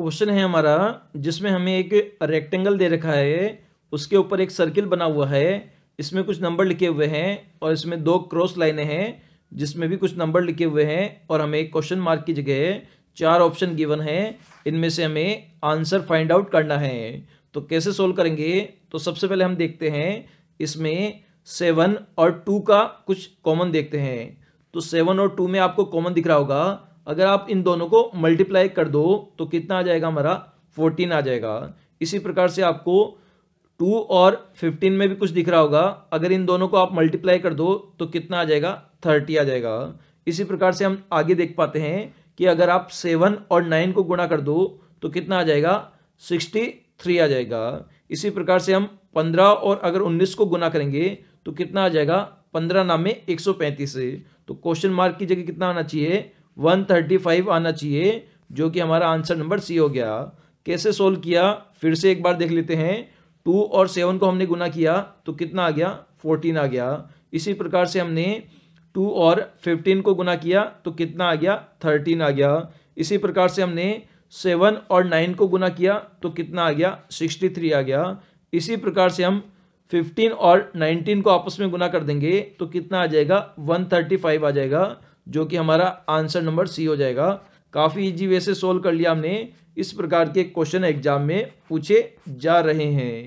question है हमारा जिसमें हमें एक रेक्टेंगल दे रखा है उसके ऊपर एक सर्किल बना हुआ है इसमें कुछ नंबर लिखे हुए हैं और इसमें दो क्रॉस लाइनें हैं जिसमें भी कुछ नंबर लिखे हुए हैं और हमें एक क्वेश्चन मार्क की जगह चार ऑप्शन गिवन है इनमें से हमें आंसर फाइंड आउट करना है तो कैसे सोल्व करेंगे तो सबसे पहले हम देखते हैं इसमें सेवन और टू का कुछ कॉमन देखते हैं तो सेवन और टू में आपको कॉमन दिख रहा होगा अगर आप इन दोनों को मल्टीप्लाई कर दो तो कितना आ जाएगा हमारा फोर्टीन आ जाएगा इसी प्रकार से आपको टू और फिफ्टीन में भी कुछ दिख रहा होगा अगर इन दोनों को आप मल्टीप्लाई कर दो तो कितना आ जाएगा थर्टी आ जाएगा इसी प्रकार से हम आगे देख पाते हैं कि अगर आप सेवन और नाइन को गुणा कर दो तो कितना आ जाएगा सिक्सटी थ्री आ जाएगा इसी प्रकार से हम पंद्रह और अगर उन्नीस को गुना करेंगे तो कितना आ जाएगा पंद्रह नाम में एक सौ पैंतीस तो क्वेश्चन मार्क की जगह कितना आना चाहिए वन थर्टी फाइव आना चाहिए जो कि हमारा आंसर नंबर सी हो गया कैसे सोल्व किया फिर से एक बार देख लेते हैं टू और सेवन को हमने गुना किया तो कितना आ गया फोर्टीन आ गया इसी प्रकार से हमने टू और फिफ्टीन को गुना किया तो कितना आ गया थर्टीन आ गया इसी प्रकार से हमने सेवन और नाइन को गुना किया तो कितना आ गया सिक्सटी थ्री आ गया इसी प्रकार से हम फिफ्टीन और नाइनटीन को आपस में गुना कर देंगे तो कितना आ जाएगा वन थर्टी फाइव आ जाएगा जो कि हमारा आंसर नंबर सी हो जाएगा काफ़ी इजी वे से सोल्व कर लिया हमने इस प्रकार के क्वेश्चन एग्जाम में पूछे जा रहे हैं